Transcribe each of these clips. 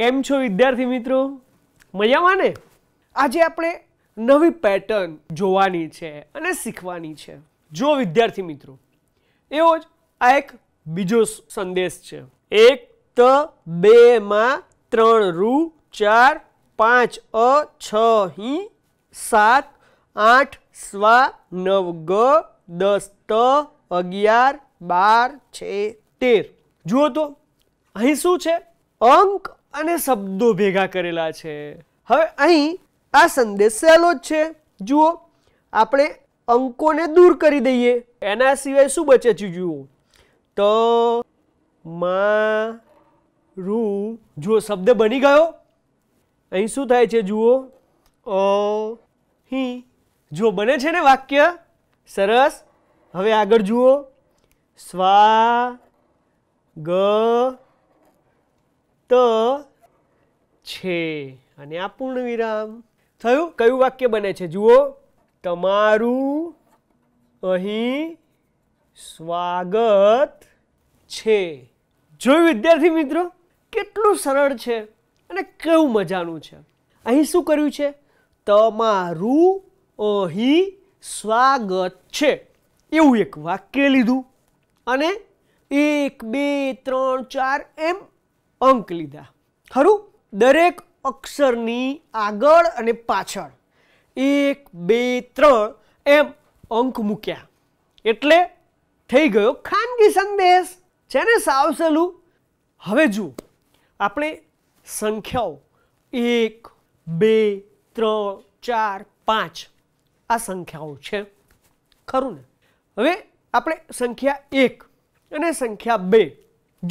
કેમ છો વિદ્યાર્થી મિત્રો મજામાં ને આજે આપણે નવી પેટર્ન જોવાની છે અને શીખવાની છે જો વિદ્યાર્થી મિત્રો એવો જ આ એક બીજો સંદેશ છે એક ત બે માં ત્રણ રૂ ચાર પાંચ અ છ હી સાત આઠ સ્વા નવ ગ દસ ત અગિયાર બાર છે તેર જુઓ તો અહીં શું છે અંક અને શબ્દો ભેગા કરેલા છે હવે અહીં આ સંદેશ સહેલો જ છે જુઓ આપણે અંકોને દૂર કરી દઈએ એના સિવાય શું બચે છે જુઓ ત મા રૂ જુઓ શબ્દ બની ગયો અહીં શું થાય છે જુઓ અ હી જુઓ બને છે ને વાક્ય સરસ હવે આગળ જુઓ સ્વા ગ ત છે અને આ પૂર્ણ વિરામ થયું કયું વાક્ય બને છે જુઓ તમારું અહીં સ્વાગત છે જોયું વિદ્યાર્થી મિત્રો કેટલું સરળ છે અને કેવું મજાનું છે અહીં શું કર્યું છે તમારું અહીં સ્વાગત છે એવું એક વાક્ય લીધું અને એક બે ત્રણ ચાર એમ અંક લીધા ખરું દરેક અક્ષરની આગળ અને પાછળ એક બે ત્રણ એમ અંક મૂક્યા એટલે થઈ ગયો ખાનગી સંદેશ છે ને સાવસેલું હવે જુઓ આપણે સંખ્યાઓ એક બે ત્રણ ચાર પાંચ આ સંખ્યાઓ છે ખરું ને હવે આપણે સંખ્યા એક અને સંખ્યા બે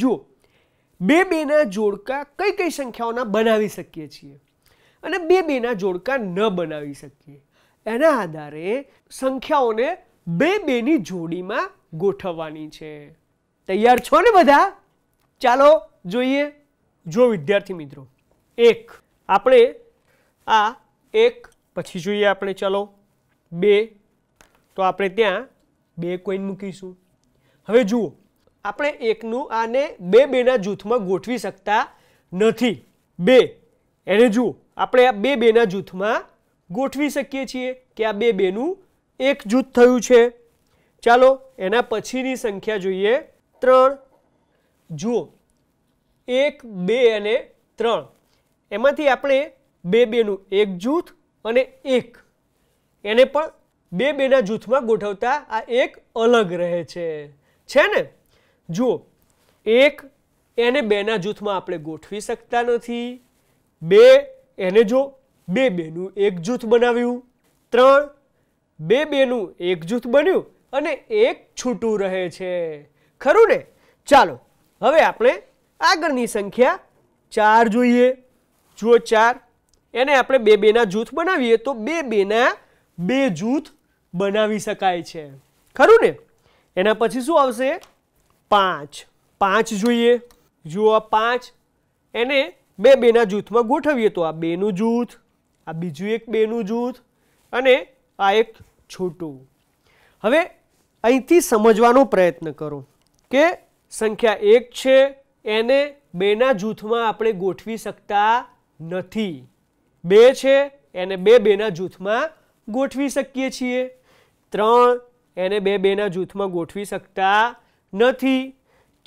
જુઓ બે બેના જોડકા કઈ કઈ સંખ્યાઓના બનાવી શકીએ છીએ અને બે બેના જોડકા ન બનાવી શકીએ એના આધારે સંખ્યાઓને બે બેની જોડીમાં ગોઠવવાની છે તૈયાર છો ને બધા ચાલો જોઈએ જો વિદ્યાર્થી મિત્રો એક આપણે આ એક પછી જોઈએ આપણે ચાલો બે તો આપણે ત્યાં બે કોઈન મૂકીશું હવે જુઓ આપણે એકનું આને બે બેના જૂથમાં ગોઠવી શકતા નથી બે એને જુઓ આપણે આ બે બેના જૂથમાં ગોઠવી શકીએ છીએ કે આ બે બેનું એક જૂથ થયું છે ચાલો એના પછીની સંખ્યા જોઈએ ત્રણ જુઓ એક બે અને ત્રણ એમાંથી આપણે બે બેનું એક જૂથ અને એક એને પણ બે બેના જૂથમાં ગોઠવતા આ એક અલગ રહે છે છે ને જુઓ એક એને બેના જૂથમાં આપણે ગોઠવી શકતા નથી બે એને જો બે બેનું એક જૂથ બનાવ્યું ત્રણ બે બેનું એક જૂથ બન્યું અને એક છૂટું રહે છે ખરું ને ચાલો હવે આપણે આગળની સંખ્યા ચાર જોઈએ જુઓ ચાર એને આપણે બે બેના જૂથ બનાવીએ તો બે બેના બે જૂથ બનાવી શકાય છે ખરું ને એના પછી શું આવશે પાંચ પાંચ જોઈએ જુઓ આ પાંચ એને બે બેના જૂથમાં ગોઠવીએ તો આ બેનું જૂથ આ બીજું એક બેનું જૂથ અને આ એક છોટું હવે અહીંથી સમજવાનો પ્રયત્ન કરો કે સંખ્યા એક છે એને બેના જૂથમાં આપણે ગોઠવી શકતા નથી બે છે એને બે બેના જૂથમાં ગોઠવી શકીએ છીએ ત્રણ એને બે બેના જૂથમાં ગોઠવી શકતા નથી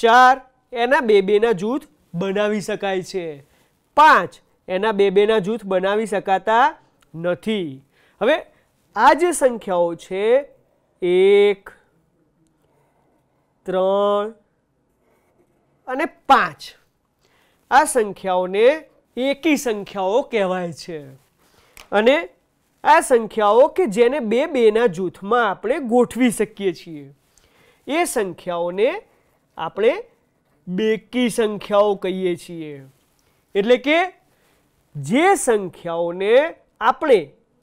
ચાર એના બે બેના જૂથ બનાવી શકાય છે પાંચ એના બે બેના જૂથ બનાવી શકાતા નથી હવે આ જે સંખ્યાઓ છે એક ત્રણ અને પાંચ આ સંખ્યાઓને એકી સંખ્યાઓ કહેવાય છે અને આ સંખ્યાઓ કે જેને બે બેના જૂથમાં આપણે ગોઠવી શકીએ છીએ એ સંખ્યાઓને આપણે બેકી સંખ્યાઓ કહીએ છીએ એટલે કે જે સંખ્યાઓને આપણે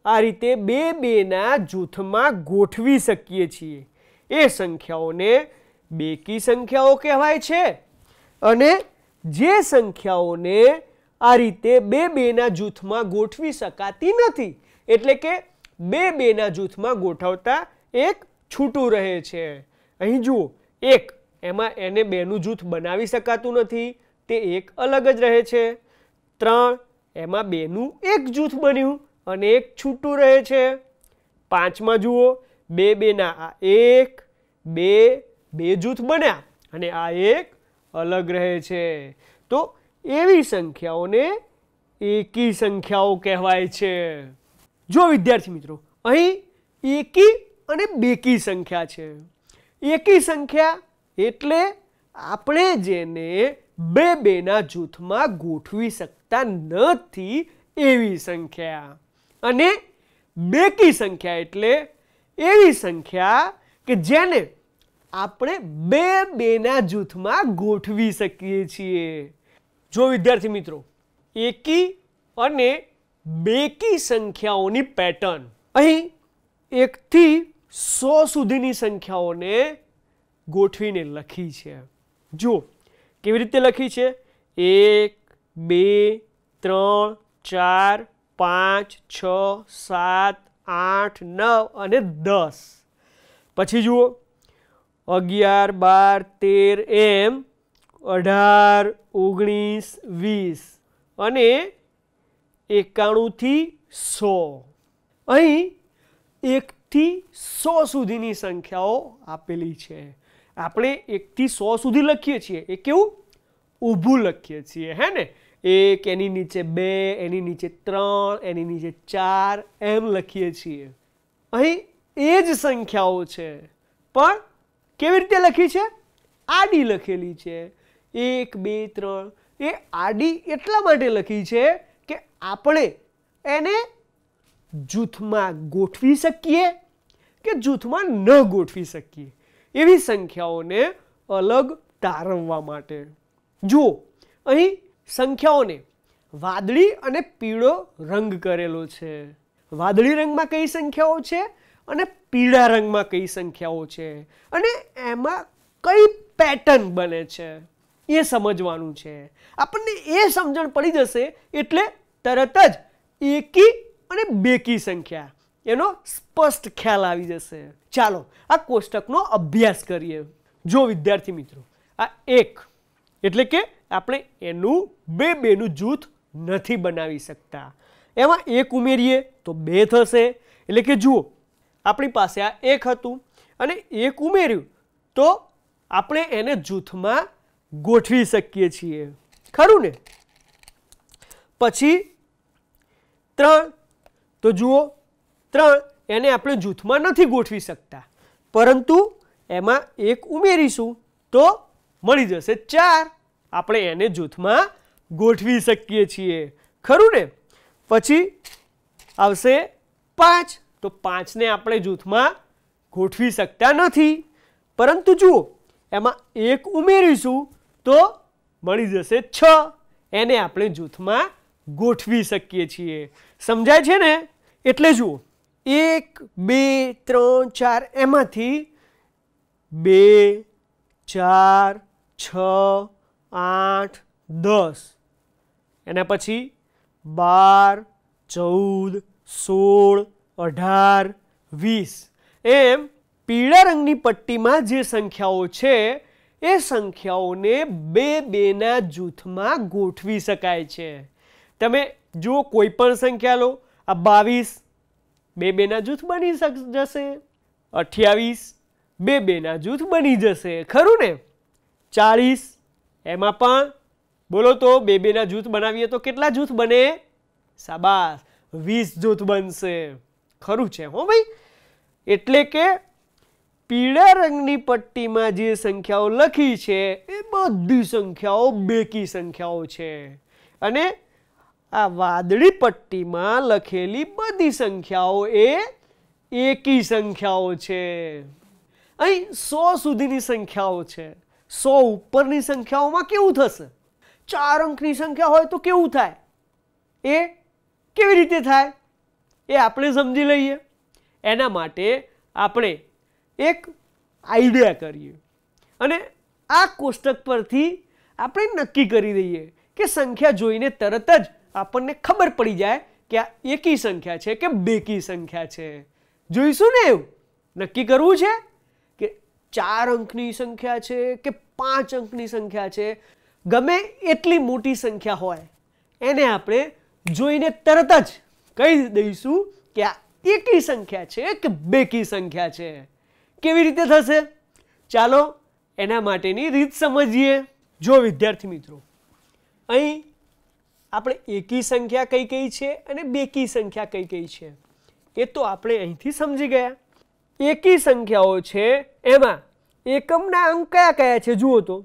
આ રીતે બે બેના જૂથમાં ગોઠવી શકીએ છીએ એ સંખ્યાઓને બેકી સંખ્યાઓ કહેવાય છે અને જે સંખ્યાઓને આ રીતે બે બેના જૂથમાં ગોઠવી શકાતી નથી એટલે કે બે બેના જૂથમાં ગોઠવતા એક છૂટું રહે છે અહીં જુઓ એક એમાં એને બેનું જૂથ બનાવી શકાતું નથી તે એક અલગ જ રહે છે ત્રણ એમાં બેનું એક જૂથ બન્યું અને એક છૂટું રહે છે પાંચમાં જુઓ બે બેના આ એક બે બે જૂથ બન્યા અને આ એક અલગ રહે છે તો એવી સંખ્યાઓને એકી સંખ્યાઓ કહેવાય છે જો વિદ્યાર્થી મિત્રો અહીં એકી અને બેકી સંખ્યા છે એકી સંખ્યા એટલે આપણે જેને બે બેના જૂથમાં ગોઠવી શકતા નથી એવી સંખ્યા અને બેકી સંખ્યા એટલે એવી સંખ્યા કે જેને આપણે બે બેના જૂથમાં ગોઠવી શકીએ છીએ જો વિદ્યાર્થી મિત્રો એકી અને બેકી સંખ્યાઓની પેટર્ન અહીં એકથી સો સુધીની સંખ્યાઓને ગોઠવીને લખી છે જો કેવી રીતે લખી છે એક બે ત્રણ ચાર પાંચ છ સાત આઠ નવ અને દસ પછી જુઓ અગિયાર બાર તેર એમ અઢાર ઓગણીસ વીસ અને એકાણુંથી સો અહીં એક એકથી સો સુધીની સંખ્યાઓ આપેલી છે આપણે એકથી સો સુધી લખીએ છીએ એ કેવું ઊભું લખીએ છીએ હે ને એક એની નીચે બે એની નીચે ત્રણ એની નીચે ચાર એમ લખીએ છીએ અહીં એ જ સંખ્યાઓ છે પણ કેવી રીતે લખી છે આડી લખેલી છે એક બે ત્રણ એ આડી એટલા માટે લખી છે કે આપણે એને જૂથમાં ગોઠવી શકીએ કે જૂથમાં ન ગોઠવી શકીએ એવી સંખ્યાઓને અલગ તારવવા માટે જુઓ અહીં સંખ્યાઓને વાદળી અને પીળો રંગ કરેલો છે વાદળી રંગમાં કઈ સંખ્યાઓ છે અને પીળા રંગમાં કઈ સંખ્યાઓ છે અને એમાં કઈ પેટર્ન બને છે એ સમજવાનું છે આપણને એ સમજણ પડી જશે એટલે તરત જ એકી અને બેકી સંખ્યા એનો સ્પષ્ટ ખ્યાલ આવી જશે ચાલો આ કોષ્ટકનો અભ્યાસ કરીએ જો વિદ્યાર્થી મિત્રો આ એક એટલે કે આપણે એનું બે બેનું જૂથ નથી બનાવી શકતા એમાં એક ઉમેરીએ તો બે થશે એટલે કે જુઓ આપણી પાસે આ એક હતું અને એક ઉમેર્યું તો આપણે એને જૂથમાં ગોઠવી શકીએ છીએ ખરું ને પછી ત્રણ તો જુઓ ત્રણ એને આપણે જૂથમાં નથી ગોઠવી શકતા પરંતુ એમાં એક ઉમેરીશું તો મળી જશે ચાર આપણે એને જૂથમાં ગોઠવી શકીએ છીએ ખરું ને પછી આવશે પાંચ તો પાંચને આપણે જૂથમાં ગોઠવી શકતા નથી પરંતુ જુઓ એમાં એક ઉમેરીશું તો મળી જશે છ એને આપણે જૂથમાં ગોઠવી શકીએ છીએ સમજાય છે ને એટલે જુઓ એક બે ત્રણ ચાર એમાંથી બે ચાર છ આઠ દસ એના પછી બાર ચૌદ સોળ અઢાર વીસ એમ પીળા રંગની પટ્ટીમાં જે સંખ્યાઓ છે એ સંખ્યાઓને બે બેના જૂથમાં ગોઠવી શકાય છે તમે જુઓ કોઈ પણ સંખ્યા લો આ બાવીસ બે બેના જૂથ બની જશે અઠ્યાવીસ બે બેના જૂથ બની જશે ખરું ને ચાળીસ એમાં પણ બોલો તો બે બેના જૂથ બનાવીએ તો કેટલા જૂથ બને સાબાસ વીસ જૂથ બનશે ખરું છે હો ભાઈ એટલે કે પીળા રંગની પટ્ટીમાં જે સંખ્યાઓ લખી છે એ બધી સંખ્યાઓ બેકી સંખ્યાઓ છે અને આ વાદળી પટ્ટીમાં લખેલી બધી સંખ્યાઓ એ એકી સંખ્યાઓ છે અહીં સો સુધીની સંખ્યાઓ છે સો ઉપરની સંખ્યાઓમાં કેવું થશે ચાર અંકની સંખ્યા હોય તો કેવું થાય એ કેવી રીતે થાય એ આપણે સમજી લઈએ એના માટે આપણે એક આઈડિયા કરીએ અને આ કોષ્ટક પરથી આપણે નક્કી કરી દઈએ કે સંખ્યા જોઈને તરત જ આપણને ખબર પડી જાય કે આ એકી સંખ્યા છે કે બેકી સંખ્યા છે જોઈશું ને એવું નક્કી કરવું છે કે ચાર અંકની સંખ્યા છે કે પાંચ અંકની સંખ્યા છે ગમે એટલી મોટી સંખ્યા હોય એને આપણે જોઈને તરત જ કહી દઈશું કે આ એકી સંખ્યા છે કે બેકી સંખ્યા છે કેવી રીતે થશે ચાલો એના માટેની રીત સમજીએ જો વિદ્યાર્થી મિત્રો અહીં આપણે એકી સંખ્યા કઈ કઈ છે અને બેકી સંખ્યા કઈ કઈ છે એ તો આપણે અહીંથી સમજી ગયા એકી સંખ્યાઓ છે એમાં એકમના અંક કયા કયા છે જુઓ તો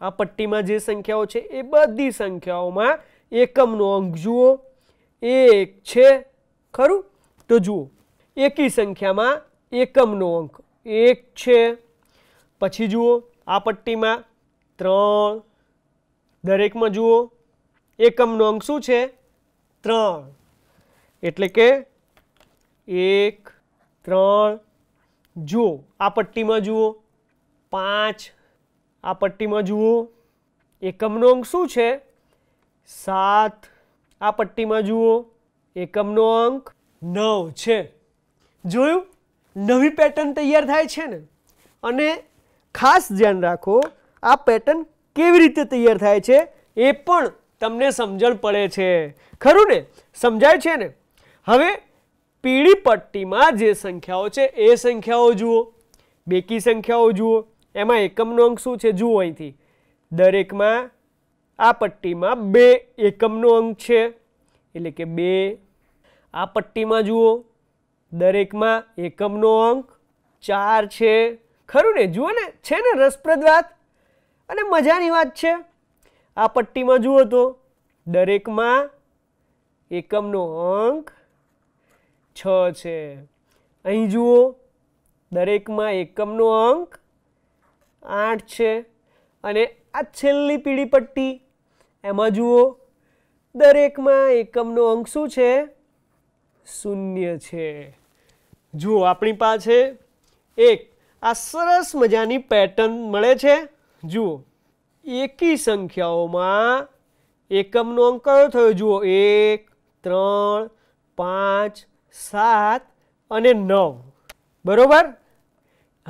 આ પટ્ટીમાં જે સંખ્યાઓ છે એ બધી સંખ્યાઓમાં એકમનો અંક જુઓ એક છે ખરું તો જુઓ એકી સંખ્યામાં એકમનો અંક એક છે પછી જુઓ આ પટ્ટીમાં ત્રણ દરેકમાં જુઓ એકમનો અંક શું છે ત્રણ એટલે કે એક ત્રણ જુઓ આ પટ્ટીમાં જુઓ પાંચ આ પટ્ટીમાં જુઓ એકમનો અંક શું છે સાત આ પટ્ટીમાં જુઓ એકમનો અંક નવ છે જોયું નવી પેટર્ન તૈયાર થાય છે ને અને ખાસ ધ્યાન રાખો આ પેટર્ન કેવી રીતે તૈયાર થાય છે એ પણ તમને સમજણ પડે છે ખરું ને સમજાય છે ને હવે પીળી પટ્ટીમાં જે સંખ્યાઓ છે એ સંખ્યાઓ જુઓ બેકી સંખ્યાઓ જુઓ એમાં એકમનો અંક શું છે જુઓ અહીંથી દરેકમાં આ પટ્ટીમાં બે એકમનો અંક છે એટલે કે બે આ પટ્ટીમાં જુઓ દરેકમાં એકમનો અંક ચાર છે ખરું ને જુઓ ને છે ને રસપ્રદ વાત અને મજાની વાત છે આ પટ્ટીમાં જુઓ તો દરેકમાં એકમનો અંક છ છે અહીં જુઓ દરેકમાં એકમનો અંક આઠ છે અને આ છેલ્લી પીળી પટ્ટી એમાં જુઓ દરેકમાં એકમનો અંક શું છે શૂન્ય છે જુઓ આપણી પાસે એક આ સરસ મજાની પેટર્ન મળે છે જુઓ એકી સંખ્યાઓમાં એકમનો અંક કયો થયો જુઓ એક ત્રણ પાંચ સાત અને નવ બરાબર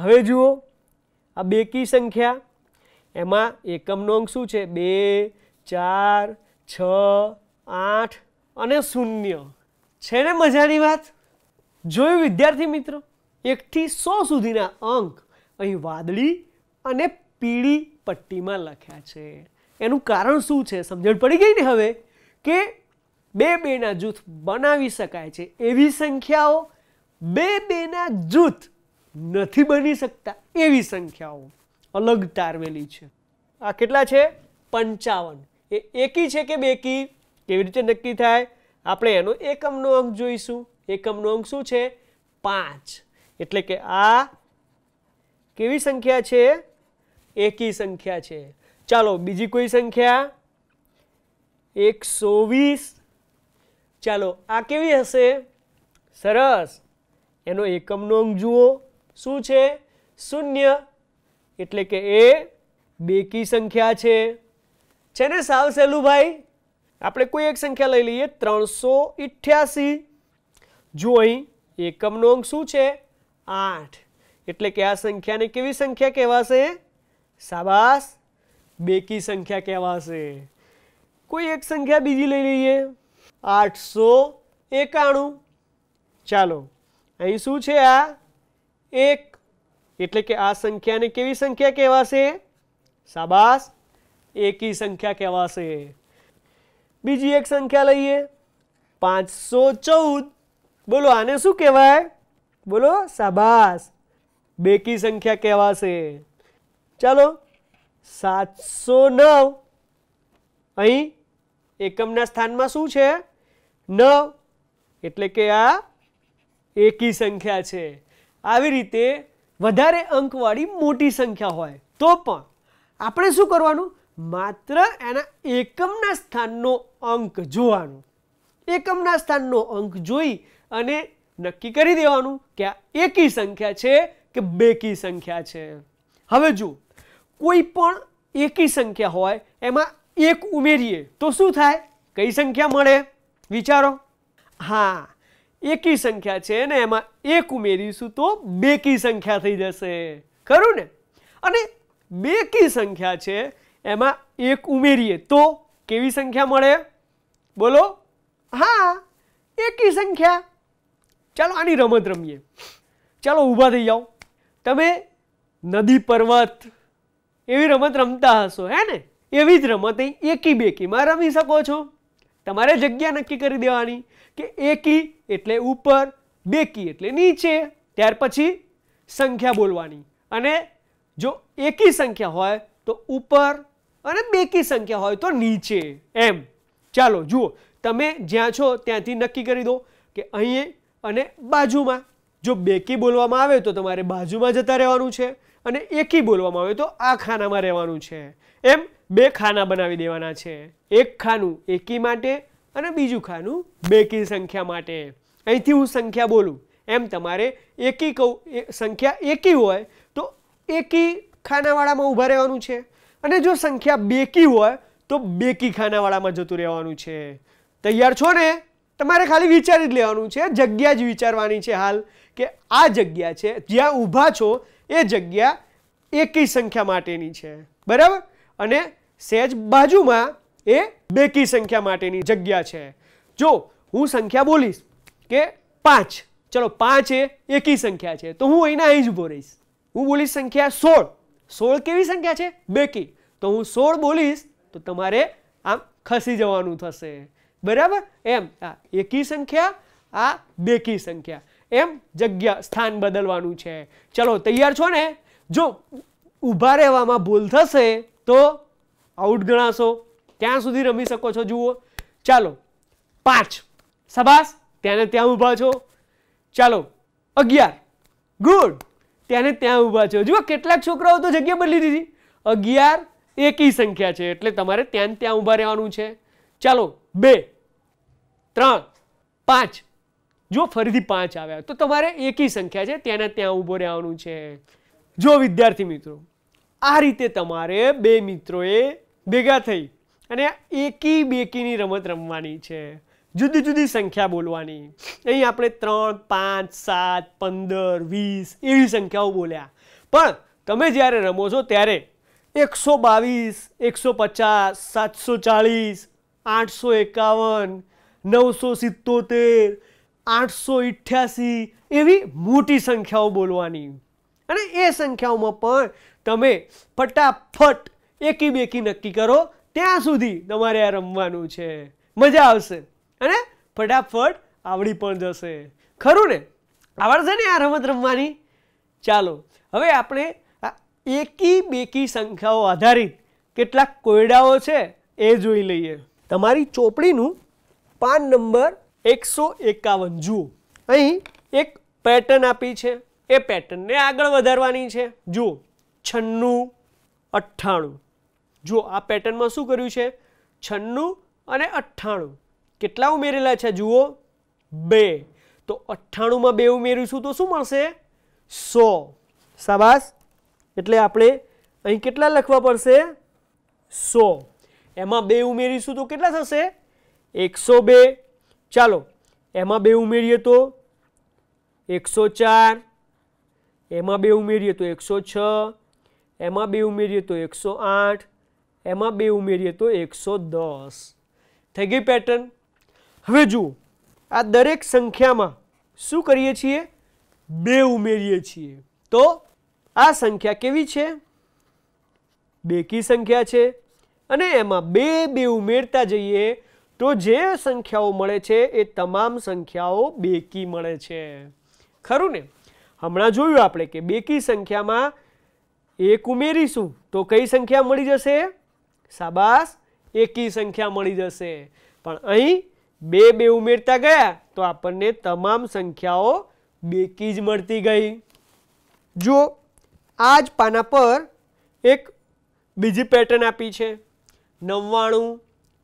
હવે જુઓ આ બે કી સંખ્યા એમાં એકમનો અંક શું છે બે ચાર છ આઠ અને શૂન્ય છે ને મજાની વાત જોયું વિદ્યાર્થી મિત્રો એકથી સો સુધીના અંક અહીં વાદળી અને પીળી પટ્ટીમાં લખ્યા છે એનું કારણ શું છે સમજણ પડી ગઈ ને હવે કે બે બેના જૂથ બનાવી શકાય છે એવી સંખ્યાઓ બે બેના જૂથ નથી બની શકતા એવી સંખ્યાઓ અલગ તારવેલી છે આ કેટલા છે પંચાવન એ એકી છે કે બેકી કેવી રીતે નક્કી થાય આપણે એનો એકમનો અંક જોઈશું એકમનો અંક શું છે પાંચ એટલે કે આ કેવી સંખ્યા છે એકી સંખ્યા છે ચાલો બીજી કોઈ સંખ્યા એકસો વીસ ચાલો આ કેવી હશે સરસ એનો એકમનો અંક જુઓ શું છે શૂન્ય એટલે કે એ બેકી સંખ્યા છે છે ને સાવ સહેલું ભાઈ આપણે કોઈ એક સંખ્યા લઈ લઈએ ત્રણસો ઇઠ્યાસી જુઓ અહીં એકમનો અંક શું છે આઠ એટલે કે આ સંખ્યાને કેવી સંખ્યા કહેવાશે સાબાસ બેકી સંખ્યા કહેવાશે કોઈ એક સંખ્યા બીજી લઈ લઈએ આઠસો એકાણું ચાલો અહીં શું છે આ એક એટલે કે આ સંખ્યાને કેવી સંખ્યા કહેવાશે સાબાસ એકી સંખ્યા કહેવાશે બીજી એક સંખ્યા લઈએ પાંચસો ચૌદ બોલો આને શું કહેવાય બોલો સાબાસ બેકી સંખ્યા કહેવાશે ચાલો સાતસો નવ અહીં એકમના સ્થાનમાં શું છે નવ એટલે કે આ એકી સંખ્યા છે આવી રીતે વધારે અંકવાળી મોટી સંખ્યા હોય તો પણ આપણે શું કરવાનું માત્ર એના એકમના સ્થાનનો અંક જોવાનું એકમના સ્થાનનો અંક જોઈ અને નક્કી કરી દેવાનું કે આ એકી સંખ્યા છે કે બેકી સંખ્યા છે હવે જુઓ કોઈ પણ એકી સંખ્યા હોય એમાં એક ઉમેરીએ તો શું થાય કઈ સંખ્યા મળે વિચારો હા એકી સંખ્યા છે ને એમાં એક ઉમેરીશું તો બેકી સંખ્યા થઈ જશે ખરું ને અને બેકી સંખ્યા છે એમાં એક ઉમેરીએ તો કેવી સંખ્યા મળે બોલો હા એકી સંખ્યા ચાલો આની રમત રમીએ ચાલો ઊભા થઈ જાઓ તમે નદી પર્વત એવી રમત રમતા હશો હે ને એવી જ રમત એકી બેકીમાં રમી શકો છો તમારે જગ્યા નક્કી કરી દેવાની કે એકી એટલે ઉપર બેકી એટલે નીચે ત્યાર પછી સંખ્યા બોલવાની અને જો એકી સંખ્યા હોય તો ઉપર અને બેકી સંખ્યા હોય તો નીચે એમ ચાલો જુઓ તમે જ્યાં છો ત્યાંથી નક્કી કરી દો કે અહીં અને બાજુમાં જો બેકી બોલવામાં આવે તો તમારે બાજુમાં જતા રહેવાનું છે અને એકી બોલવામાં આવે તો આ ખાનામાં રહેવાનું છે એમ બે ખાના બનાવી દેવાના છે એક ખાનું એકી માટે અને બીજું ખાનું બેકી સંખ્યા માટે અહીંથી હું સંખ્યા બોલું એમ તમારે એકી કહું સંખ્યા એકી હોય તો એકી ખાનાવાળામાં ઊભા રહેવાનું છે અને જો સંખ્યા બેકી હોય તો બેકી ખાનાવાળામાં જતું રહેવાનું છે તૈયાર છો ને તમારે ખાલી વિચારી જ લેવાનું છે જગ્યા જ વિચારવાની છે હાલ કે આ જગ્યા છે જ્યાં ઊભા છો એ જગ્યા એકી સંખ્યા માટેની છે બરાબર અને સેજ બાજુમાં એ બેકી સંખ્યા માટેની જગ્યા છે જો હું સંખ્યા બોલીશ કે પાંચ ચલો પાંચ એ એકી સંખ્યા છે તો હું અહીંના અહીં જ ઉભો રહીશ હું બોલીશ સંખ્યા સોળ સોળ કેવી સંખ્યા છે બેકી તો હું સોળ બોલીશ તો તમારે આમ ખસી જવાનું થશે બરાબર એમ આ એકી સંખ્યા આ બેકી સંખ્યા એમ જગ્યા સ્થાન બદલવાનું છે ચલો તૈયાર છો ને જો ઊભા રહેવામાં ભૂલ થશે તો આઉટ ગણાશો ત્યાં સુધી રમી શકો છો જુઓ ચાલો પાંચ સભાસ ત્યાંને ત્યાં ઊભા છો ચાલો અગિયાર ગુડ ત્યાંને ત્યાં ઊભા છો જુઓ કેટલાક છોકરાઓ તો જગ્યા બદલી દીધી અગિયાર એકી સંખ્યા છે એટલે તમારે ત્યાં ત્યાં ઊભા રહેવાનું છે ચાલો બે ત્રણ પાંચ જો ફરીથી પાંચ આવ્યા તો તમારે એકી સંખ્યા છે ત્યાંના ત્યાં ઊભો રહેવાનું છે જો વિદ્યાર્થી મિત્રો આ રીતે તમારે બે મિત્રોએ ભેગા થઈ અને એકી બેકીની રમત રમવાની છે જુદી જુદી સંખ્યા બોલવાની અહીં આપણે ત્રણ પાંચ સાત પંદર વીસ એવી સંખ્યાઓ બોલ્યા પણ તમે જ્યારે રમો છો ત્યારે એકસો બાવીસ એકસો પચાસ સાતસો ચાળીસ આઠસો એકાવન નવસો સિત્તોતેર આઠસો ઇઠ્યાસી એવી મોટી સંખ્યાઓ બોલવાની અને એ સંખ્યાઓમાં પણ તમે ફટાફટ એકી બેકી નક્કી કરો ત્યાં સુધી તમારે આ રમવાનું છે મજા આવશે અને ફટાફટ આવડી પણ જશે ખરું ને આવડશે ને આ રમત રમવાની ચાલો હવે આપણે એકી બેકી સંખ્યાઓ આધારિત કેટલાક કોયડાઓ છે એ જોઈ લઈએ તમારી ચોપડીનું પાન નંબર એકસો એકાવન જુઓ અહીં એક પેટર્ન આપી છે એ પેટર્નને આગળ વધારવાની છે જુઓ છન્નું અઠ્ઠાણું જુઓ આ પેટર્નમાં શું કર્યું છે છન્નું અને અઠ્ઠાણું કેટલા ઉમેરેલા છે જુઓ બે તો અઠ્ઠાણુંમાં બે ઉમેરીશું તો શું મળશે સો સાબાસ એટલે આપણે અહીં કેટલા લખવા પડશે સો એમાં બે ઉમેરીશું તો કેટલા થશે એકસો બે ચાલો એમાં બે ઉમેરીએ તો એકસો ચાર એમાં બે ઉમેરીએ તો એકસો છ એમાં બે ઉમેરીએ તો એકસો આઠ એમાં બે ઉમેરીએ તો એકસો દસ થઈ ગઈ પેટર્ન હવે જુઓ આ દરેક સંખ્યામાં શું કરીએ છીએ બે ઉમેરીએ છીએ તો આ સંખ્યા કેવી છે બેકી સંખ્યા છે અને એમાં બે બે ઉમેરતા જઈએ તો જે સંખ્યાઓ મળે છે એ તમામ સંખ્યાઓ બેકી મળે છે ખરું ને હમણાં જોયું આપણે કે બેકી સંખ્યામાં એક ઉમેરીશું તો કઈ સંખ્યા મળી જશે સાબાસ એકી સંખ્યા મળી જશે પણ અહીં બે બે ઉમેરતા ગયા તો આપણને તમામ સંખ્યાઓ બેકી જ મળતી ગઈ જો આ જ પાના પર એક બીજી પેટર્ન આપી છે નવ્વાણું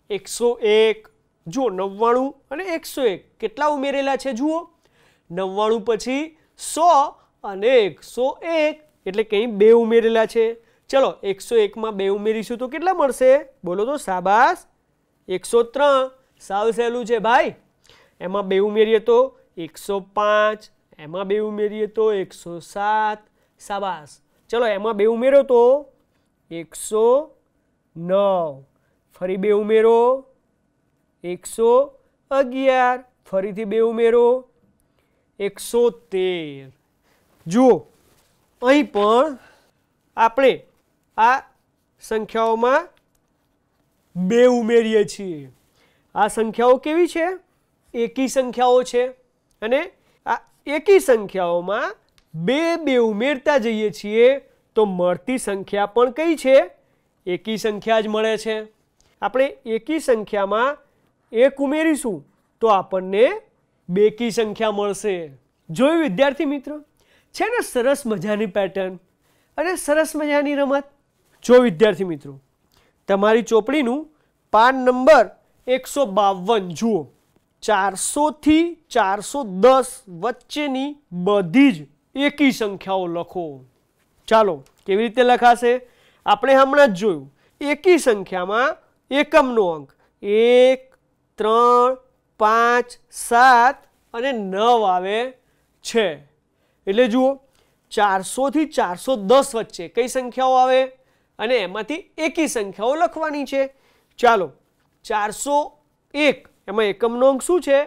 એકસો એક જુઓ નવ્વાણું અને એકસો એક કેટલા ઉમેરેલા છે જુઓ નવ્વાણું પછી સો અને એકસો એક એટલે કંઈ બે ઉમેરેલા છે ચલો એકસો એકમાં બે ઉમેરીશું તો કેટલા મળશે બોલો તો સાબાસ એકસો ત્રણ સાવ સહેલું છે ભાઈ એમાં બે ઉમેરીએ તો એકસો પાંચ એમાં બે ઉમેરીએ તો એકસો સાત સાબાસ ચલો એમાં બે ઉમેર્યો તો એકસો નવ ફરી બે ઉમેરો એકસો અગિયાર ફરીથી બે ઉમેરો એકસો તેર જુઓ અહીં પણ આપણે આ સંખ્યાઓમાં બે ઉમેરીએ છીએ આ સંખ્યાઓ કેવી છે એકી સંખ્યાઓ છે અને આ એકી સંખ્યાઓમાં બે બે ઉમેરતા જઈએ છીએ તો મળતી સંખ્યા પણ કઈ છે એકી સંખ્યા જ મળે છે આપણે એકી સંખ્યામાં એક ઉમેરીશું તો આપણને બેકી સંખ્યા મળશે જોયું વિદ્યાર્થી મિત્રો છે ને સરસ મજાની પેટર્ન અને સરસ મજાની રમત જો વિદ્યાર્થી મિત્રો તમારી ચોપડીનું પાન નંબર એકસો બાવન જુઓ ચારસોથી ચારસો દસ વચ્ચેની બધી જ એકી સંખ્યાઓ લખો ચાલો કેવી રીતે લખાશે આપણે હમણાં જ જોયું એકી સંખ્યામાં એકમનો અંક એક ત્રણ પાંચ સાત અને નવ આવે છે એટલે જુઓ ચારસોથી ચારસો દસ વચ્ચે કઈ સંખ્યાઓ આવે અને એમાંથી એકી સંખ્યાઓ લખવાની છે ચાલો ચારસો એક એમાં એકમનો અંક શું છે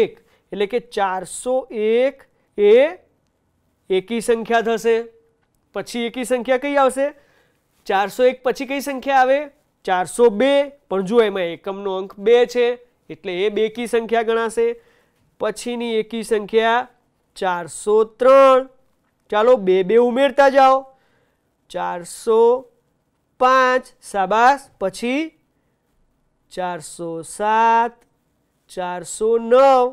એક એટલે કે ચારસો એક એ એકી સંખ્યા થશે પછી એકી સંખ્યા કઈ આવશે ચારસો એક પછી કઈ સંખ્યા આવે ચારસો બે પણ જુઓ એમાં એકમનો અંક બે છે એટલે એ બેકી સંખ્યા ગણાશે પછીની એકી સંખ્યા ચારસો ત્રણ ચાલો બે બે ઉમેરતા જાઓ ચારસો પાંચ સાબાસ પછી ચારસો સાત ચારસો નવ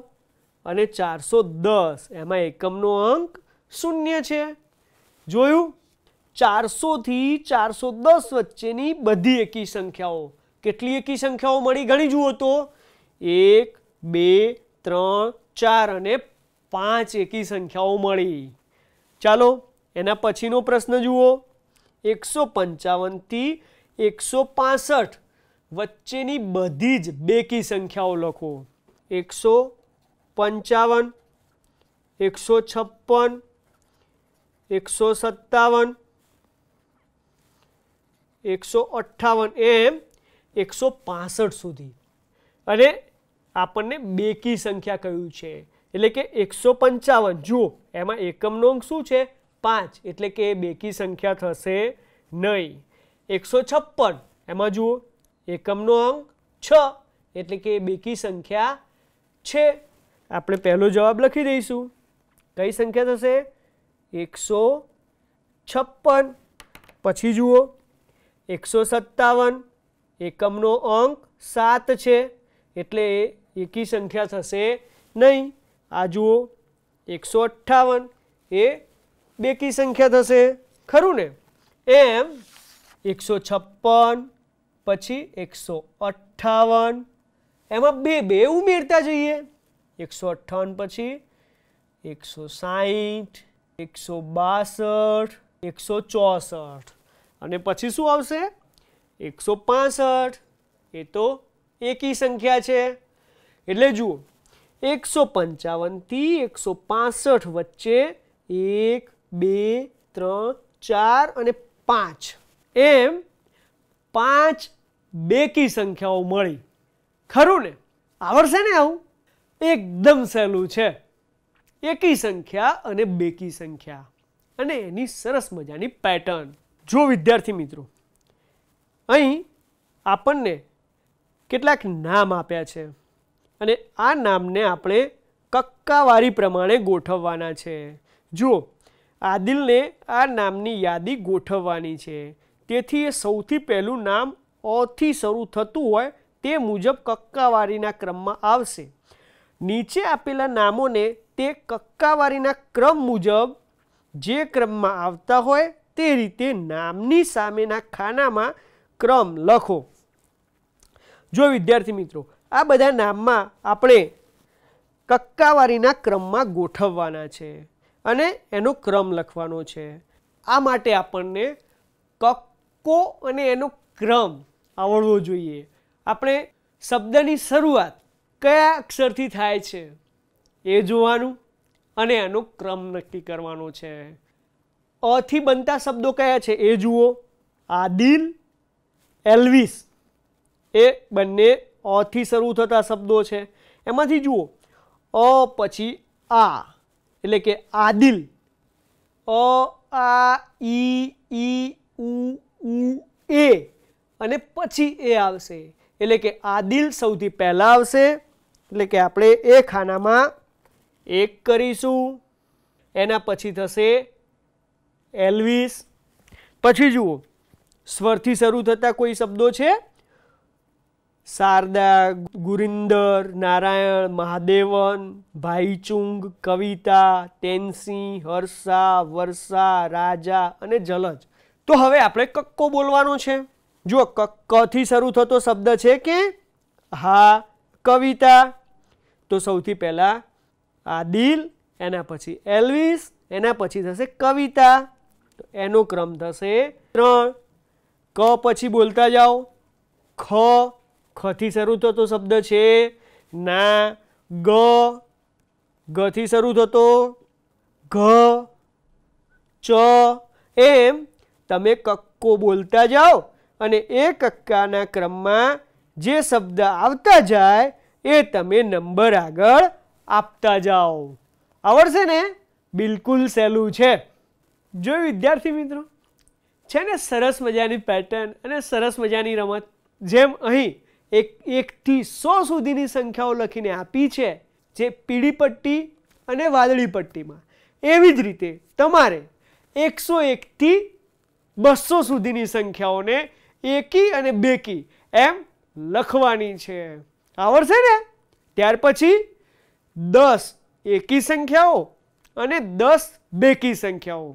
અને ચારસો દસ એમાં એકમનો અંક શૂન્ય છે જોયું ચારસોથી ચારસો દસ વચ્ચેની બધી એકી સંખ્યાઓ કેટલી એકી સંખ્યાઓ મળી ગણી જુઓ તો એક બે ત્રણ ચાર અને પાંચ એકી સંખ્યાઓ મળી ચાલો એના પછીનો પ્રશ્ન જુઓ એકસો પંચાવનથી એકસો પાસઠ વચ્ચેની બધી જ બેકી સંખ્યાઓ લખો એકસો પંચાવન એકસો છપ્પન એકસો સત્તાવન એકસો અઠ્ઠાવન એમ એકસો પાસઠ સુધી અને આપણને બેકી સંખ્યા કહ્યું છે એટલે કે એકસો પંચાવન જુઓ એમાં એકમનો અંક શું છે પાંચ એટલે કે બેકી સંખ્યા થશે નહીં એકસો છપ્પન એમાં જુઓ એકમનો અંક છ એટલે કે બેકી સંખ્યા છે આપણે પહેલો જવાબ લખી દઈશું કઈ સંખ્યા થશે એકસો છપ્પન પછી જુઓ 157 એકમનો અંક 7 છે એટલે એકી સંખ્યા થશે નહીં આ જુઓ 158 એ બેકી સંખ્યા થશે ખરું ને એમ 156 પછી 158 એમાં બે બે ઉમર્તા જોઈએ 158 પછી 160 162 164 અને પછી શું આવશે એકસો પાસઠ એ તો એકી સંખ્યા છે એટલે જુઓ એકસો પંચાવનથી એકસો પાસઠ વચ્ચે એક બે ત્રણ ચાર અને પાંચ એમ પાંચ બેકી સંખ્યાઓ મળી ખરું ને આવડશે ને આવું એકદમ સહેલું છે એકી સંખ્યા અને બેકી સંખ્યા અને એની સરસ મજાની પેટર્ન જો વિદ્યાર્થી મિત્રો અહીં આપણને કેટલાક નામ આપ્યા છે અને આ નામને આપણે કક્કાવારી પ્રમાણે ગોઠવવાના છે જો આદિલને આ નામની યાદી ગોઠવવાની છે તેથી એ સૌથી પહેલું નામ ઓથી શરૂ થતું હોય તે મુજબ કક્કાવારીના ક્રમમાં આવશે નીચે આપેલા નામોને તે કક્કાવારીના ક્રમ મુજબ જે ક્રમમાં આવતા હોય તે રીતે નામની સામેના ખાનામાં ક્રમ લખો જો વિદ્યાર્થી મિત્રો આ બધા નામમાં આપણે કક્કાવારીના ક્રમમાં ગોઠવવાના છે અને એનો ક્રમ લખવાનો છે આ માટે આપણને કક્કો અને એનો ક્રમ આવડવો જોઈએ આપણે શબ્દની શરૂઆત કયા અક્ષરથી થાય છે એ જોવાનું અને એનો ક્રમ નક્કી કરવાનો છે અથી બનતા શબ્દો કયા છે એ જુઓ આદિલ એલ્વિસ એ બંને અથી શરૂ થતા શબ્દો છે એમાંથી જુઓ અ પછી આ એટલે કે આદિલ અ આ ઈ ઈ ઉ ઉ એ અને પછી એ આવશે એટલે કે આદિલ સૌથી પહેલાં આવશે એટલે કે આપણે એ ખાનામાં એક કરીશું એના પછી થશે એલ્વિસ પછી જુઓ સ્વરથી શરૂ થતા કોઈ શબ્દો છે શારદા ગુરિંદર નારાયણ મહાદેવન ભાઈચુંગ કવિતા તેનસિંહ હર્ષા વર્ષા રાજા અને જલજ તો હવે આપણે કક્કો બોલવાનો છે જુઓ કથી શરૂ થતો શબ્દ છે કે હા કવિતા તો સૌથી પહેલાં આદિલ એના પછી એલવિસ એના પછી થશે કવિતા તો એનો ક્રમ થશે ત્રણ ક પછી બોલતા જાઓ ખ ખથી શરૂ થતો શબ્દ છે ના ગ ગથી શરૂ થતો ઘ ચ એમ તમે કક્કો બોલતા જાઓ અને એ કક્કાના ક્રમમાં જે શબ્દ આવતા જાય એ તમે નંબર આગળ આપતા જાઓ આવડશે ને બિલકુલ સહેલું છે જોયું વિદ્યાર્થી મિત્રો છે ને સરસ મજાની પેટર્ન અને સરસ મજાની રમત જેમ અહીં એક એકથી સો સુધીની સંખ્યાઓ લખીને આપી છે જે પીળી પટ્ટી અને વાદળી પટ્ટીમાં એવી જ રીતે તમારે એકસો એકથી બસો સુધીની સંખ્યાઓને એકી અને બેકી એમ લખવાની છે આવડશે ને ત્યાર પછી દસ એકી સંખ્યાઓ અને દસ બેકી સંખ્યાઓ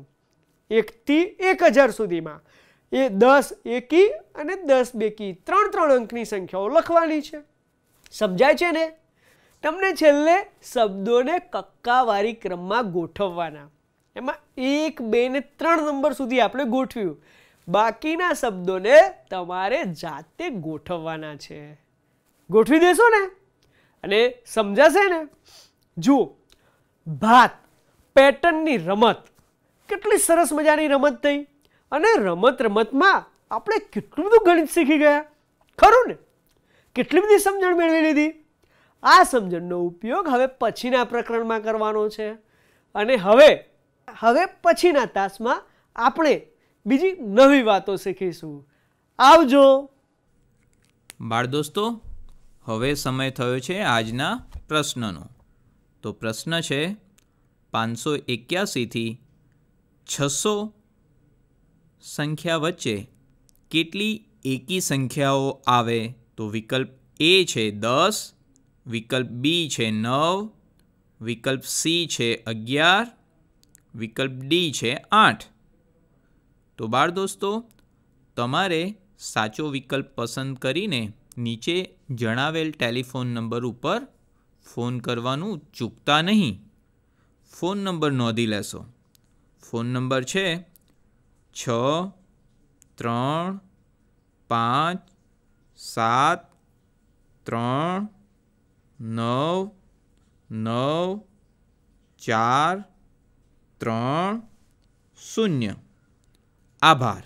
એકથી એક હજાર સુધીમાં એ દસ એકી અને દસ બેકી ત્રણ ત્રણ અંકની સંખ્યાઓ લખવાની છે સમજાય છે ને તમને છેલ્લે શબ્દોને કક્કાવારી ક્રમમાં ગોઠવવાના એમાં એક બે ને ત્રણ નંબર સુધી આપણે ગોઠવ્યું બાકીના શબ્દોને તમારે જાતે ગોઠવવાના છે ગોઠવી દેશો ને અને સમજાશે ને જુઓ ભાત પેટર્નની રમત કેટલી સરસ મજાની રમત થઈ અને રમત રમતમાં આપણે કેટલું બધું ગણિત શીખી ગયા ખરું ને કેટલી બધી સમજણ મેળવી લીધી આ સમજણનો ઉપયોગ હવે પછીના પ્રકરણમાં કરવાનો છે અને હવે હવે પછીના તાસમાં આપણે બીજી નવી વાતો શીખીશું આવજો બાળ દોસ્તો હવે સમય થયો છે આજના પ્રશ્નનો તો પ્રશ્ન છે પાંચસો એક્યાસીથી છસો સંખ્યા વચ્ચે કેટલી એકી સંખ્યાઓ આવે તો વિકલ્પ એ છે દસ વિકલ્પ બી છે નવ વિકલ્પ સી છે અગિયાર વિકલ્પ ડી છે આઠ તો બાળ દોસ્તો તમારે સાચો વિકલ્પ પસંદ કરીને નીચે જણાવેલ ટેલિફોન નંબર ઉપર ફોન કરવાનું ચૂકતા નહીં ફોન નંબર નોંધી લેશો ફોન નંબર છે છ ત્રણ પાંચ સાત ત્રણ નવ નવ ચાર ત્રણ શૂન્ય આભાર